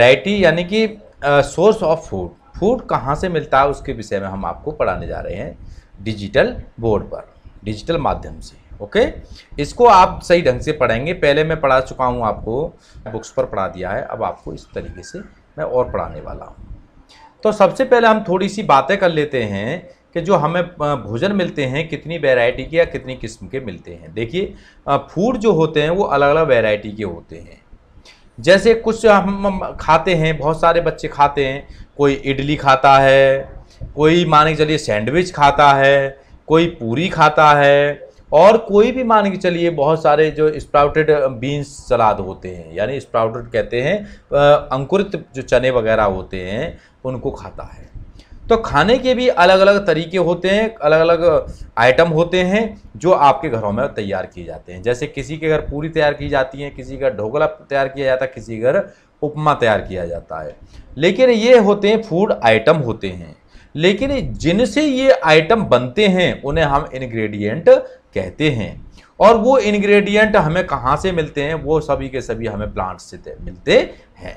Variety यानी कि source of food food कहाँ से मिलता है उसके विषय में हम आपको पढ़ाने जा रहे हैं डिजिटल बोर्ड पर डिजिटल माध्यम से ओके इसको आप सही ढंग से पढ़ेंगे पहले मैं पढ़ा चुका हूँ आपको बुक्स पर पढ़ा दिया है अब आपको इस तरीके से मैं और पढ़ाने वाला हूँ तो सबसे पहले हम थोड़ी सी बातें कर लेते हैं कि जो हमें भोजन मिलते हैं कितनी वैरायटी के या कितनी किस्म के मिलते हैं देखिए फूड जो होते हैं वो अलग अलग वैरायटी के होते हैं जैसे कुछ हम खाते हैं बहुत सारे बच्चे खाते हैं कोई इडली खाता है कोई मान के चलिए सैंडविच खाता है कोई पूरी खाता है और कोई भी मान के चलिए बहुत सारे जो स्प्राउटेड बीन्स सलाद होते हैं यानी स्प्राउटेड कहते हैं अंकुरित जो चने वगैरह होते हैं उनको खाता है तो खाने के भी अलग अलग तरीके होते हैं अलग अलग आइटम होते हैं जो आपके घरों में तैयार किए जाते हैं जैसे किसी के घर पूरी तैयार की जाती है किसी का ढोकला तैयार किया जाता है किसी घर उपमा तैयार किया जाता है लेकिन ये होते हैं फूड आइटम होते हैं लेकिन जिनसे ये आइटम बनते हैं उन्हें हम इन्ग्रेडियंट कहते हैं और वो इन्ग्रेडियंट हमें कहाँ से मिलते हैं वो सभी के सभी हमें प्लांट्स से मिलते हैं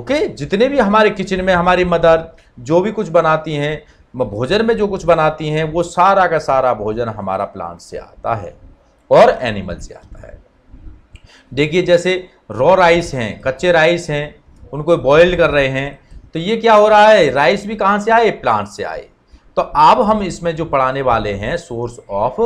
ओके जितने भी हमारे किचन में हमारी मदर जो भी कुछ बनाती हैं भोजन में जो कुछ बनाती हैं वो सारा का सारा भोजन हमारा प्लांट से आता है और एनिमल से आता है देखिए जैसे रॉ राइस हैं कच्चे राइस हैं उनको बॉयल कर रहे हैं तो ये क्या हो रहा है राइस भी कहाँ से आए प्लांट से आए तो अब हम इसमें जो पढ़ाने वाले हैं सोर्स ऑफ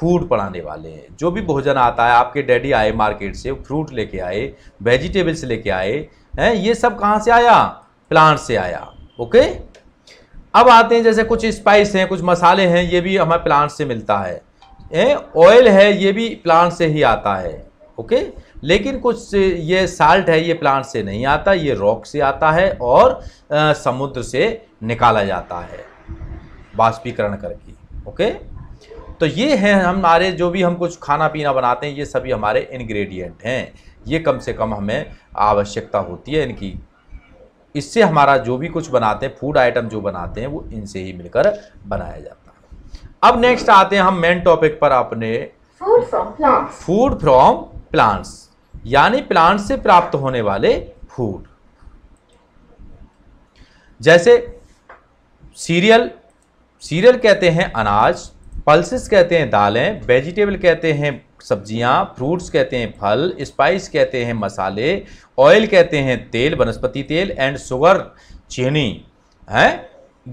फूड पढ़ाने वाले हैं जो भी भोजन आता है आपके डैडी आए मार्केट से फ्रूट लेके आए वेजिटेबल्स लेके आए हैं ये सब कहाँ से आया प्लांट से आया ओके अब आते हैं जैसे कुछ स्पाइस हैं कुछ मसाले हैं ये भी हमें प्लांट से मिलता है ऑयल है ये भी प्लांट से ही आता है ओके लेकिन कुछ ये साल्ट है ये प्लांट से नहीं आता ये रॉक से आता है और आ, समुद्र से निकाला जाता है बाष्पीकरण करके ओके तो ये हैं हमारे जो भी हम कुछ खाना पीना बनाते हैं ये सभी हमारे इंग्रेडिएंट हैं ये कम से कम हमें आवश्यकता होती है इनकी इससे हमारा जो भी कुछ बनाते हैं फूड आइटम जो बनाते हैं वो इनसे ही मिलकर बनाया जाता है अब नेक्स्ट आते हैं हम मेन टॉपिक पर अपने फूड फ्रॉम प्लांट्स यानी प्लांट्स से प्राप्त होने वाले फूड जैसे सीरियल सीरियल कहते हैं अनाज पल्सेस कहते हैं दालें वेजिटेबल कहते हैं सब्जियां फ्रूट्स कहते हैं फल स्पाइस कहते हैं मसाले ऑयल कहते हैं तेल वनस्पति तेल एंड शुगर चीनी हैं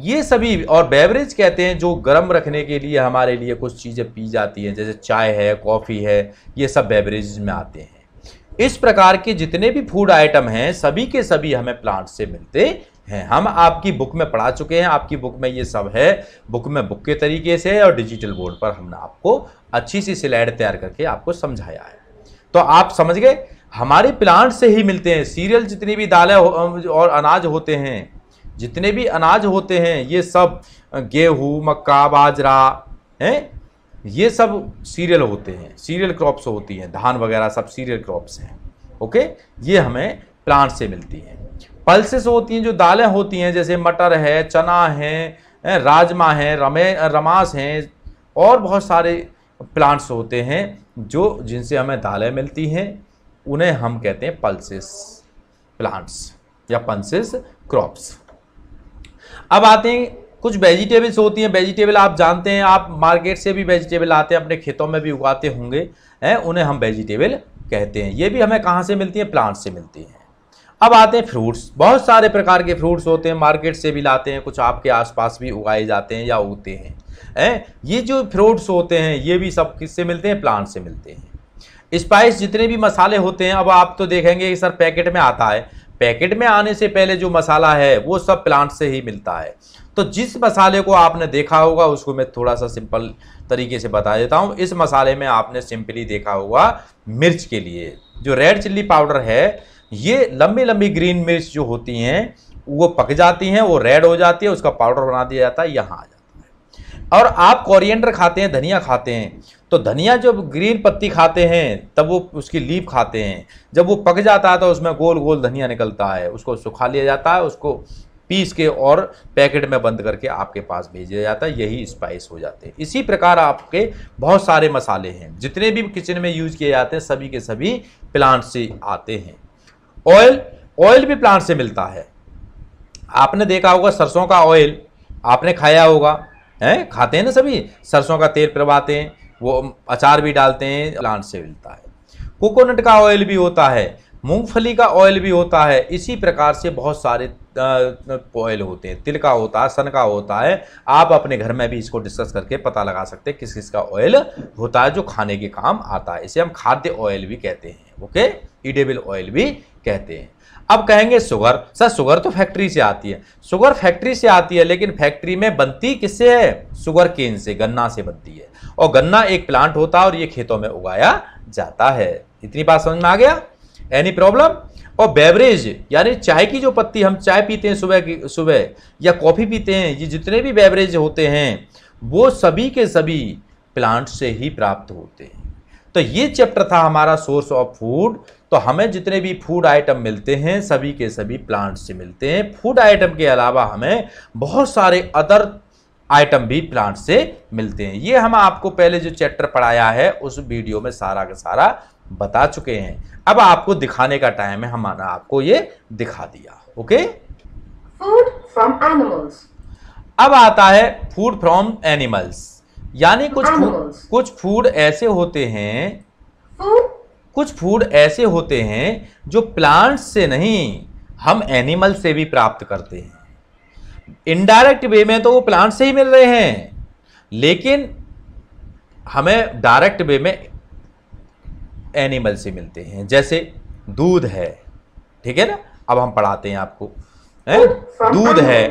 ये सभी और बेवरेज कहते हैं जो गर्म रखने के लिए हमारे लिए कुछ चीज़ें पी जाती हैं जैसे चाय है कॉफ़ी है ये सब बेवरेज में आते हैं इस प्रकार के जितने भी फूड आइटम हैं सभी के सभी हमें प्लांट से मिलते हैं हम आपकी बुक में पढ़ा चुके हैं आपकी बुक में ये सब है बुक में बुक के तरीके से और डिजिटल बोर्ड पर हमने आपको अच्छी सी स्लाइड तैयार करके आपको समझाया है तो आप समझ गए हमारे प्लांट से ही मिलते हैं सीरियल जितनी भी दालें और अनाज होते हैं जितने भी अनाज होते हैं ये सब गेहूँ मक्का बाजरा हैं ये सब सीरियल होते हैं सीरियल क्रॉप्स होती हैं धान वगैरह सब सीरियल क्रॉप्स हैं ओके ये हमें प्लांट से मिलती हैं पल्सेस होती हैं जो दालें होती हैं जैसे मटर है चना है राजमा है रमे रमास हैं और बहुत सारे प्लांट्स होते हैं जो जिनसे हमें दालें मिलती हैं उन्हें हम कहते हैं पल्सेस प्लांट्स या पल्सेस क्रॉप्स अब आते हैं कुछ वेजिटेबल्स होती हैं वेजिटेबल आप जानते हैं आप मार्केट से भी वेजिटेबल आते हैं अपने खेतों में भी उगाते होंगे हैं उन्हें हम वेजिटेबल कहते हैं ये भी हमें कहाँ से मिलती हैं प्लांट्स से मिलती हैं अब आते हैं फ्रूट्स बहुत सारे प्रकार के फ्रूट्स होते हैं मार्केट से भी लाते हैं कुछ आपके आसपास भी उगाए जाते हैं या उगते हैं हैं ये जो फ्रूट्स होते हैं ये भी सब किससे मिलते हैं प्लांट से मिलते हैं स्पाइस जितने भी मसाले होते हैं अब आप तो देखेंगे कि सर पैकेट में आता है पैकेट में आने से पहले जो मसाला है वो सब प्लांट से ही मिलता है तो जिस मसाले को आपने देखा होगा उसको मैं थोड़ा सा सिंपल तरीके से बता देता हूँ इस मसाले में आपने सिंपली देखा होगा मिर्च के लिए जो रेड चिल्ली पाउडर है ये लंबी लंबी ग्रीन मिर्च जो होती हैं वो पक जाती हैं वो रेड हो जाती है उसका पाउडर बना दिया जाता है यहाँ आ जाता है और आप कोरिएंडर खाते हैं धनिया खाते हैं तो धनिया जब ग्रीन पत्ती खाते हैं तब वो उसकी लीप खाते हैं जब वो पक जाता है तो उसमें गोल गोल धनिया निकलता है उसको सुखा लिया जाता है उसको पीस के और पैकेट में बंद करके आपके पास भेज दिया जाता है यही स्पाइस हो जाते हैं इसी प्रकार आपके बहुत सारे मसाले हैं जितने भी किचन में यूज किए जाते हैं सभी के सभी प्लांट से आते हैं ऑयल ऑयल भी प्लांट से मिलता है आपने देखा होगा सरसों का ऑयल आपने खाया होगा हैं खाते हैं ना सभी सरसों का तेल प्रवाते हैं वो अचार भी डालते हैं प्लांट से मिलता है कोकोनट का ऑयल भी होता है मूंगफली का ऑयल भी होता है इसी प्रकार से बहुत सारे ऑयल होते हैं तिल का होता है सन का होता है आप अपने घर में भी इसको डिस्कस करके पता लगा सकते हैं किस किस का ऑयल होता है जो खाने के काम आता है इसे हम खाद्य ऑयल भी कहते हैं ओके ईडेबल ऑयल भी कहते हैं अब कहेंगे शुगर सर शुगर तो फैक्ट्री से आती है शुगर फैक्ट्री से आती है लेकिन फैक्ट्री में बनती किससे है शुगर केन से गन्ना से बनती है और गन्ना एक प्लांट होता है और ये खेतों में उगाया जाता है इतनी बात समझ में आ गया एनी प्रॉब्लम और बेवरेज यानी चाय की जो पत्ती हम चाय पीते हैं सुबह की सुबह या कॉफ़ी पीते हैं ये जितने भी बेवरेज होते हैं वो सभी के सभी प्लांट से ही प्राप्त होते हैं तो ये चैप्टर था हमारा सोर्स ऑफ फूड तो हमें जितने भी फूड आइटम मिलते हैं सभी के सभी प्लांट से मिलते हैं फूड आइटम के अलावा हमें बहुत सारे अदर आइटम भी प्लांट से मिलते हैं ये हम आपको पहले जो चैप्टर पढ़ाया है उस वीडियो में सारा का सारा बता चुके हैं अब आपको दिखाने का टाइम है हमारा आपको ये दिखा दिया ओके फूड फ्रॉम एनिमल्स अब आता है फूड फ्रॉम एनिमल्स यानी कुछ फूड कुछ फूड ऐसे होते हैं कुछ फूड ऐसे होते हैं जो प्लांट्स से नहीं हम एनिमल से भी प्राप्त करते हैं इनडायरेक्ट वे में तो वो प्लांट से ही मिल रहे हैं लेकिन हमें डायरेक्ट वे में एनिमल से मिलते हैं जैसे दूध है ठीक है ना अब हम पढ़ाते हैं आपको है? दूध है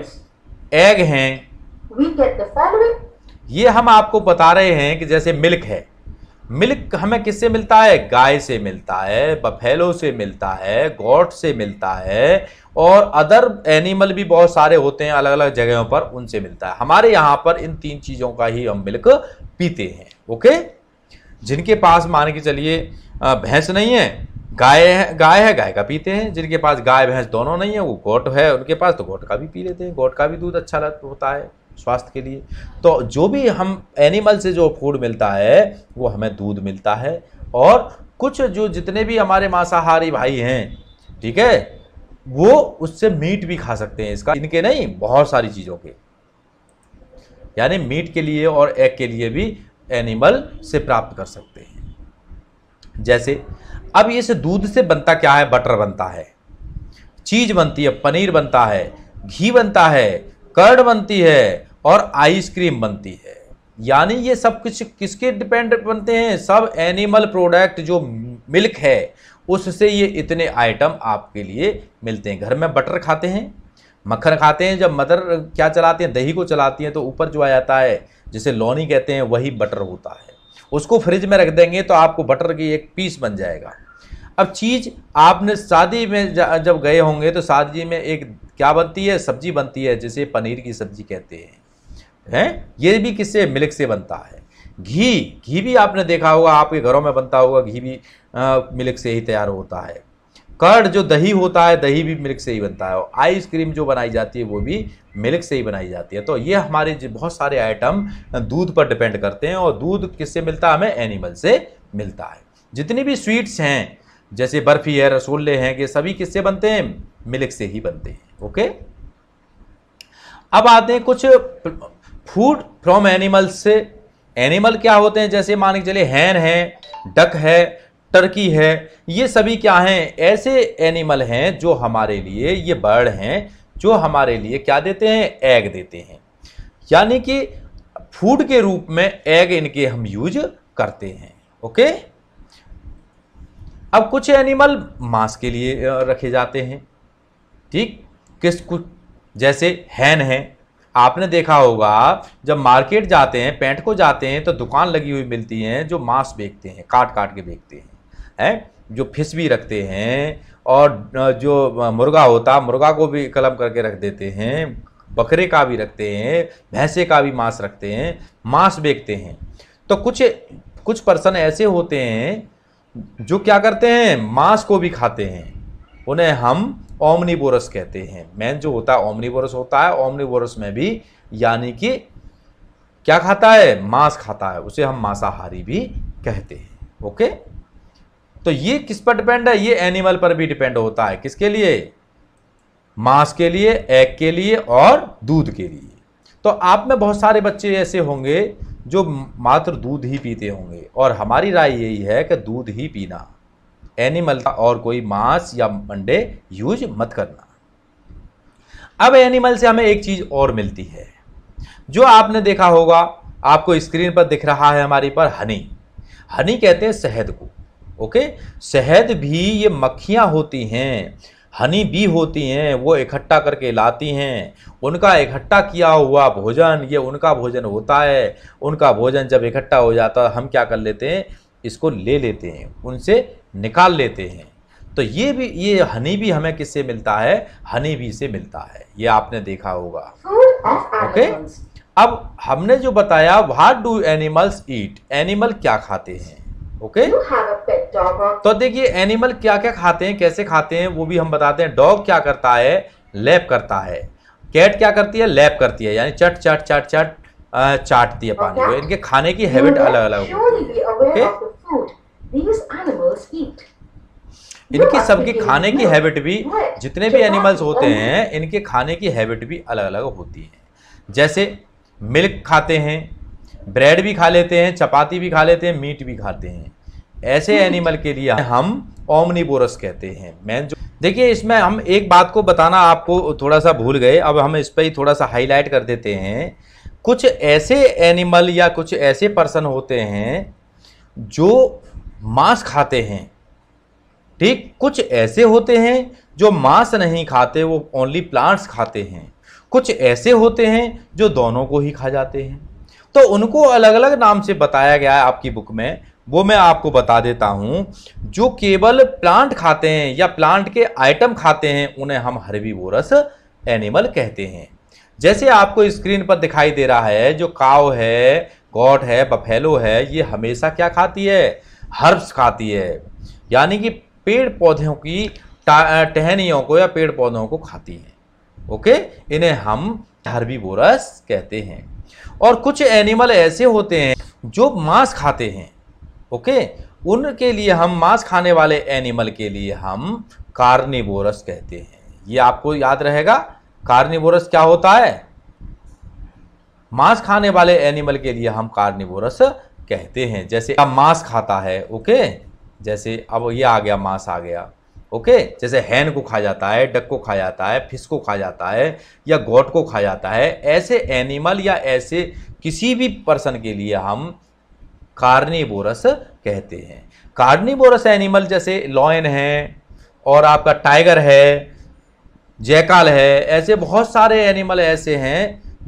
एग हैं ये हम आपको बता रहे हैं कि जैसे मिल्क है मिल्क हमें किससे मिलता है गाय से मिलता है बफेलो से मिलता है गोट से मिलता है और अदर एनिमल भी बहुत सारे होते हैं अलग अलग जगहों पर उनसे मिलता है हमारे यहाँ पर इन तीन चीज़ों का ही हम मिल्क पीते हैं ओके जिनके पास मान के चलिए भैंस नहीं है गाय है गाय है गाय का पीते हैं जिनके पास गाय भैंस दोनों नहीं है वो गोट है उनके पास तो गोट का भी पी लेते हैं गोट का भी दूध अच्छा होता है स्वास्थ्य के लिए तो जो भी हम एनिमल से जो फूड मिलता है वो हमें दूध मिलता है और कुछ जो जितने भी हमारे मांसाहारी भाई हैं ठीक है वो उससे मीट भी खा सकते हैं इसका इनके नहीं बहुत सारी चीज़ों के यानी मीट के लिए और एग के लिए भी एनिमल से प्राप्त कर सकते हैं जैसे अब इस दूध से बनता क्या है बटर बनता है चीज़ बनती है पनीर बनता है घी बनता है कर्ड बनती है और आइसक्रीम बनती है यानी ये सब कुछ किसके डिपेंड बनते हैं सब एनिमल प्रोडक्ट जो मिल्क है उससे ये इतने आइटम आपके लिए मिलते हैं घर में बटर खाते हैं मक्खन खाते हैं जब मदर क्या चलाते हैं दही को चलाती हैं तो ऊपर जो आ जाता है जिसे लोनी कहते हैं वही बटर होता है उसको फ्रिज में रख देंगे तो आपको बटर की एक पीस बन जाएगा अब चीज़ आपने शादी में जब गए होंगे तो शादी में एक क्या बनती है सब्जी बनती है जिसे पनीर की सब्जी कहते हैं हैं ये भी किससे मिल्क से बनता है घी घी भी आपने देखा होगा आपके घरों में बनता होगा घी भी मिल्क से ही तैयार होता है कर्ड जो दही होता है दही भी मिल्क से ही बनता है और आइसक्रीम जो बनाई जाती है वो भी मिल्क से ही बनाई जाती है तो ये हमारे बहुत सारे आइटम दूध पर डिपेंड करते हैं और दूध किससे मिलता है हमें एनिमल से मिलता है जितनी भी स्वीट्स हैं जैसे बर्फी है रसगुल्ले हैं ये सभी किससे बनते हैं मिल्क से ही बनते हैं ओके अब आते हैं कुछ फूड फ्रॉम एनिमल्स से एनिमल क्या होते हैं जैसे मान के चले हैन है डक है टर्की है ये सभी क्या हैं ऐसे एनिमल हैं जो हमारे लिए ये बर्ड हैं जो हमारे लिए क्या देते हैं एग देते हैं यानी कि फूड के रूप में एग इनके हम यूज करते हैं ओके अब कुछ एनिमल मांस के लिए रखे जाते हैं ठीक किस कुछ जैसे हैन है आपने देखा होगा जब मार्केट जाते हैं पेंट को जाते हैं तो दुकान लगी हुई मिलती हैं जो मांस बेचते हैं काट काट के बेचते हैं है जो फिश भी रखते हैं और जो मुर्गा होता मुर्गा को भी कलम करके रख देते हैं बकरे का भी रखते हैं भैंसे का भी मांस रखते हैं मांस बेचते हैं तो कुछ कुछ पर्सन ऐसे होते हैं जो क्या करते हैं मांस को भी खाते हैं उन्हें हम ओमनीबोरस कहते हैं मैन जो होता है ओमनीबोरस होता है ओमनीबोरस में भी यानी कि क्या खाता है मांस खाता है उसे हम मांसाहारी भी कहते हैं ओके तो ये किस पर डिपेंड है ये एनिमल पर भी डिपेंड होता है किसके लिए मांस के लिए एग के लिए और दूध के लिए तो आप में बहुत सारे बच्चे ऐसे होंगे जो मात्र दूध ही पीते होंगे और हमारी राय यही है कि दूध ही पीना एनिमल का और कोई मांस या अंडे यूज मत करना अब एनिमल से हमें एक चीज़ और मिलती है जो आपने देखा होगा आपको स्क्रीन पर दिख रहा है हमारी पर हनी हनी कहते हैं शहद को ओके शहद भी ये मक्खियां होती हैं हनी भी होती हैं वो इकट्ठा करके लाती हैं उनका इकट्ठा किया हुआ भोजन ये उनका भोजन होता है उनका भोजन जब इकट्ठा हो जाता है हम क्या कर लेते हैं इसको ले लेते हैं उनसे निकाल लेते हैं तो ये भी ये हनी भी हमें किससे मिलता है हनी भी से मिलता है ये आपने देखा होगा ओके okay? अब हमने जो बताया what do animals eat animal क्या खाते हैं ओके okay? तो देखिए एनिमल क्या क्या खाते हैं कैसे खाते हैं वो भी हम बताते हैं डॉग क्या करता है लैप करता है कैट क्या करती है लैप करती है यानी चट चट चट चट चाटती है पानी को इनके खाने की हैबिट अलग अलग होती है ओके इनकी सबकी खाने की हैबिट भी जितने भी एनिमल्स होते हैं इनके खाने की हैबिट भी अलग अलग होती है जैसे मिल्क खाते हैं ब्रेड भी खा लेते हैं चपाती भी खा लेते हैं मीट भी खाते हैं ऐसे एनिमल के लिए हम ओमनीबोरस कहते हैं मैन जो देखिए इसमें हम एक बात को बताना आपको थोड़ा सा भूल गए अब हम इस पर ही थोड़ा सा हाईलाइट कर देते हैं कुछ ऐसे एनिमल या कुछ ऐसे पर्सन होते हैं जो मांस खाते हैं ठीक कुछ ऐसे होते हैं जो मांस नहीं खाते वो ओनली प्लांट्स खाते हैं कुछ ऐसे होते हैं जो दोनों को ही खा जाते हैं तो उनको अलग अलग नाम से बताया गया है आपकी बुक में वो मैं आपको बता देता हूँ जो केवल प्लांट खाते हैं या प्लांट के आइटम खाते हैं उन्हें हम बोरस एनिमल कहते हैं जैसे आपको स्क्रीन पर दिखाई दे रहा है जो काव है गॉट है बफेलो है ये हमेशा क्या खाती है हर्ब्स खाती है यानी कि पेड़ पौधों की टहनियों को या पेड़ पौधों को खाती हैं ओके इन्हें हम हर्बीबोरस कहते हैं और कुछ एनिमल ऐसे होते हैं जो मांस खाते हैं ओके उनके लिए हम मांस खाने वाले एनिमल के लिए हम कार्निवोरस कहते हैं ये आपको याद रहेगा कार्निवोरस क्या होता है मांस खाने वाले एनिमल के लिए हम कार्निवोरस कहते हैं जैसे मांस खाता है ओके जैसे अब ये आ गया मांस आ गया ओके जैसे हैन को खा जाता है डक को खा जाता है फिश को खा जाता है या गोट को खा जाता है ऐसे एनिमल या ऐसे किसी भी पर्सन के लिए हम कार्निवोरस कहते हैं कार्निवोरस एनिमल जैसे लॉयन है और आपका टाइगर है जैकाल है ऐसे बहुत सारे एनिमल ऐसे हैं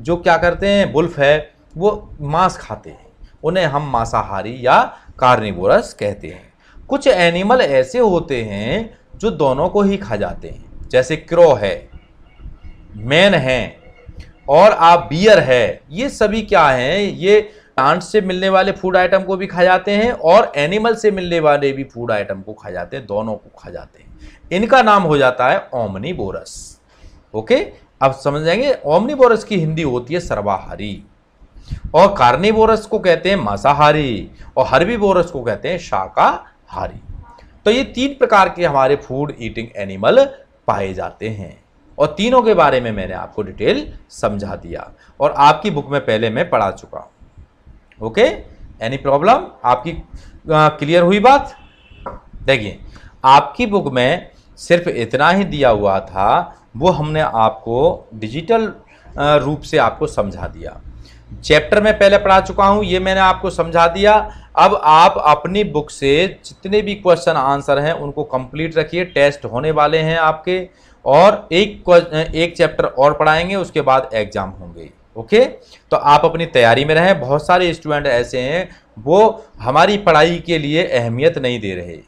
जो क्या करते हैं बुल्फ है वो मांस खाते हैं उन्हें हम मांसाहारी या कार्निवोरस कहते हैं कुछ एनिमल ऐसे होते हैं जो दोनों को ही खा जाते हैं जैसे क्रो है मैन है और आप बियर है ये सभी क्या हैं ये प्लांट से मिलने वाले फूड आइटम को भी खा जाते हैं और एनिमल से मिलने वाले भी फूड आइटम को खा जाते हैं दोनों को खा जाते हैं इनका नाम हो जाता है ओमनी बोरस ओके अब समझ जाएंगे ओमनी बोरस की हिंदी होती है सर्वाहारी और कार्निवोरस को कहते हैं मांसाहारी और हर्बी बोरस को कहते हैं शाका हारी तो ये तीन प्रकार के हमारे फूड ईटिंग एनिमल पाए जाते हैं और तीनों के बारे में मैंने आपको डिटेल समझा दिया और आपकी बुक में पहले मैं पढ़ा चुका हूँ ओके एनी प्रॉब्लम आपकी क्लियर हुई बात देखिए आपकी बुक में सिर्फ इतना ही दिया हुआ था वो हमने आपको डिजिटल रूप से आपको समझा दिया चैप्टर में पहले पढ़ा चुका हूँ ये मैंने आपको समझा दिया अब आप अपनी बुक से जितने भी क्वेश्चन आंसर हैं उनको कंप्लीट रखिए टेस्ट होने वाले हैं आपके और एक एक चैप्टर और पढ़ाएंगे उसके बाद एग्जाम होंगे ओके तो आप अपनी तैयारी में रहें बहुत सारे स्टूडेंट ऐसे हैं वो हमारी पढ़ाई के लिए अहमियत नहीं दे रहे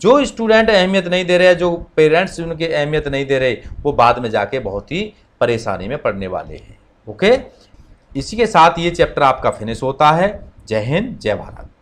जो स्टूडेंट अहमियत नहीं दे रहे जो पेरेंट्स उनके अहमियत नहीं दे रहे वो बाद में जाके बहुत ही परेशानी में पड़ने वाले हैं ओके इसी के साथ ये चैप्टर आपका फिनिश होता है जय हिंद जय भारत